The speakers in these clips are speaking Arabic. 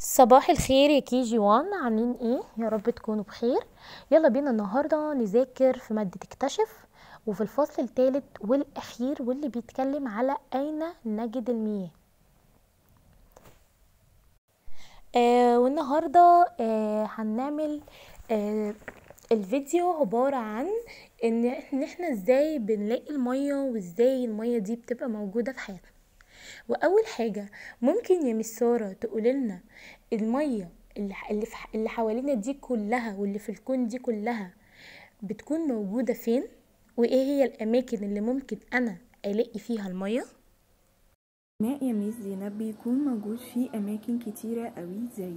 صباح الخير يا كي جي وان عاملين ايه يا رب تكونوا بخير يلا بينا النهارده نذاكر في ماده اكتشف وفي الفصل الثالث والاخير واللي بيتكلم على اين نجد المياه آه والنهارده آه هنعمل آه الفيديو عبارة عن ان احنا ازاي بنلاقي المية وازاي المية دي بتبقى موجودة في حياتنا واول حاجه ممكن يا مس ساره تقول لنا الميه اللي اللي حوالينا دي كلها واللي في الكون دي كلها بتكون موجوده فين وايه هي الاماكن اللي ممكن انا الاقي فيها الميه ماء يا ميس زينب بيكون موجود في اماكن كتيره قوي زي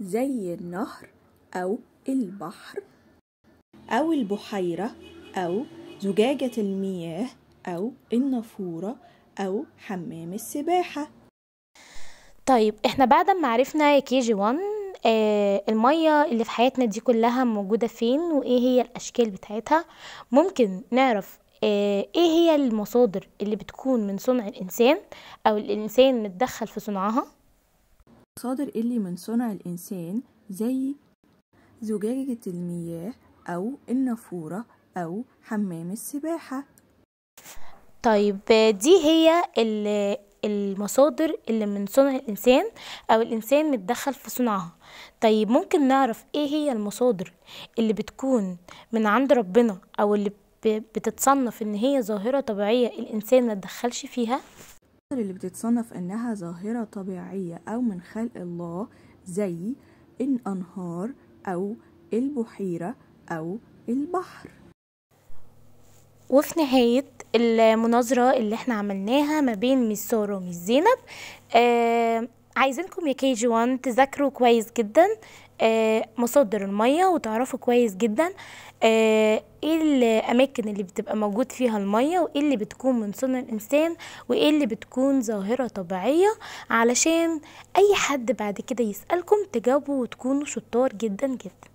زي النهر او البحر او البحيره او زجاجه المياه او النافوره أو حمام السباحة طيب احنا بعد ما عرفنا كي جي 1 آه المية اللي في حياتنا دي كلها موجودة فين وايه هي الأشكال بتاعتها ممكن نعرف آه ايه هي المصادر اللي بتكون من صنع الإنسان أو الإنسان متدخل في صنعها المصادر اللي من صنع الإنسان زي زجاجة المياه أو النافورة أو حمام السباحة طيب آه، دي هي المصادر اللي من صنع الإنسان أو الإنسان متدخل في صنعها طيب ممكن نعرف إيه هي المصادر اللي بتكون من عند ربنا أو اللي بتتصنف إن هي ظاهرة طبيعية الإنسان ما تدخلش فيها اللي بتتصنف إنها ظاهرة طبيعية أو من خلق الله زي الأنهار أو البحيرة أو البحر وفي نهاية المناظرة اللي احنا عملناها ما بين ميس سارة وميس زينب آه عايزينكم يا كي جي وان تذاكروا كويس جدا آه مصادر المية وتعرفوا كويس جدا آه ايه الاماكن اللي بتبقى موجود فيها المية وايه اللي بتكون من صنع الانسان وايه اللي بتكون ظاهرة طبيعية علشان اي حد بعد كده يسألكم تجاوبوا وتكونوا شطار جدا جدا